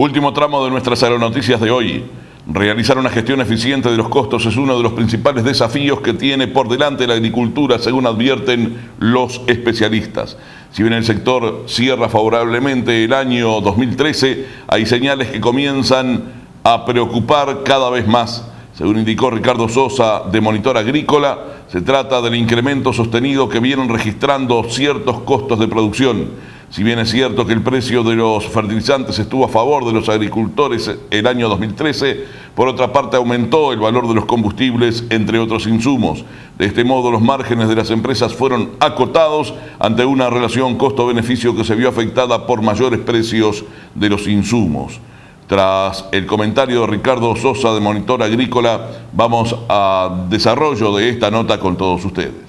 Último tramo de nuestras aeronoticias de hoy. Realizar una gestión eficiente de los costos es uno de los principales desafíos que tiene por delante la agricultura, según advierten los especialistas. Si bien el sector cierra favorablemente el año 2013, hay señales que comienzan a preocupar cada vez más. Según indicó Ricardo Sosa de Monitor Agrícola, se trata del incremento sostenido que vienen registrando ciertos costos de producción. Si bien es cierto que el precio de los fertilizantes estuvo a favor de los agricultores el año 2013, por otra parte aumentó el valor de los combustibles, entre otros insumos. De este modo, los márgenes de las empresas fueron acotados ante una relación costo-beneficio que se vio afectada por mayores precios de los insumos. Tras el comentario de Ricardo Sosa de Monitor Agrícola, vamos a desarrollo de esta nota con todos ustedes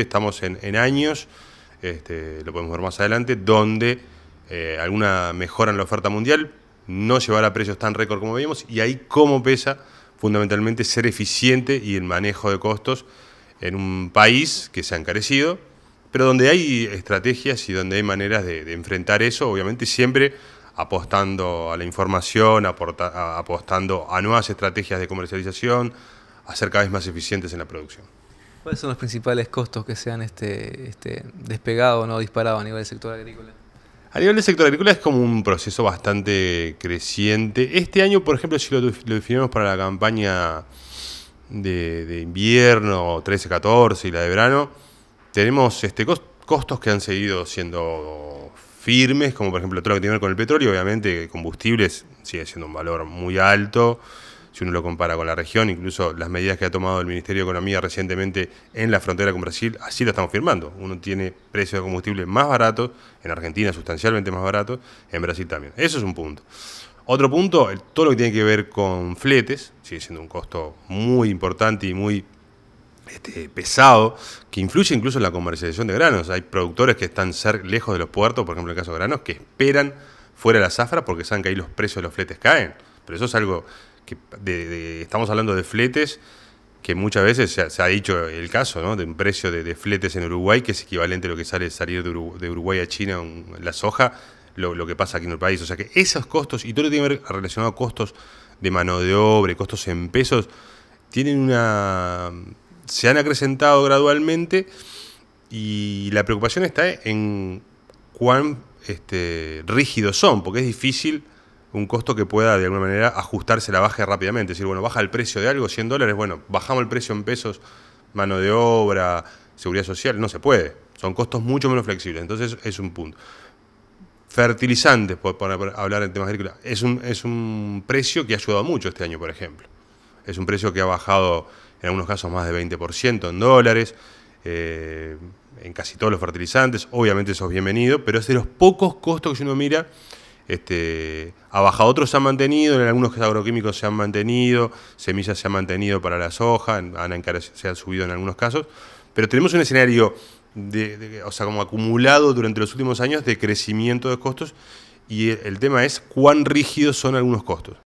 estamos en, años, este, lo podemos ver más adelante, donde eh, alguna mejora en la oferta mundial, no llevará a precios tan récord como vimos, y ahí cómo pesa fundamentalmente ser eficiente y el manejo de costos en un país que se ha encarecido, pero donde hay estrategias y donde hay maneras de, enfrentar eso, obviamente siempre apostando a la información, apostando a nuevas estrategias de comercialización, a ser cada vez más eficientes en la producción. ¿Cuáles son los principales costos que se han este, este despegado o no disparado a nivel del sector agrícola? A nivel del sector agrícola es como un proceso bastante creciente. Este año, por ejemplo, si lo, definimos para la campaña de, invierno 13-14 y la de verano, tenemos este, costos que han seguido siendo firmes, como por ejemplo todo lo que tiene que ver con el petróleo, obviamente combustibles sigue siendo un valor muy alto si uno lo compara con la región, incluso las medidas que ha tomado el Ministerio de Economía recientemente en la frontera con Brasil, así lo estamos firmando. Uno tiene precios de combustible más baratos, en Argentina sustancialmente más baratos, en Brasil también. Eso es un punto. Otro punto, todo lo que tiene que ver con fletes, sigue siendo un costo muy importante y muy este, pesado, que influye incluso en la comercialización de granos. Hay productores que están lejos de los puertos, por ejemplo en el caso de granos, que esperan fuera de la zafra porque saben que ahí los precios de los fletes caen. Pero eso es algo estamos hablando de fletes, que muchas veces se ha, dicho el caso, De un precio de, fletes en Uruguay, que es equivalente a lo que sale salir de Uruguay, a China la soja, lo, que pasa aquí en el país. O sea que esos costos, y todo lo tiene que ver relacionado a costos de mano de obra, costos en pesos, tienen una. se han acrecentado gradualmente. Y la preocupación está en cuán este, rígidos son, porque es difícil un costo que pueda de alguna manera ajustarse la baja rápidamente. Es decir, bueno, baja el precio de algo, 100 dólares, bueno, bajamos el precio en pesos, mano de obra, seguridad social, no se puede. Son costos mucho menos flexibles, entonces es un punto. Fertilizantes, por, hablar en temas agrícolas, es un, precio que ha ayudado mucho este año, por ejemplo. Es un precio que ha bajado en algunos casos más de 20% en dólares, eh, en casi todos los fertilizantes, obviamente eso es bienvenido, pero es de los pocos costos que uno mira este, ha otros se han mantenido, en algunos agroquímicos se han mantenido, semillas se han mantenido para la soja, se han subido en algunos casos, pero tenemos un escenario, como acumulado durante los últimos años de crecimiento de costos y el tema es cuán rígidos son algunos costos.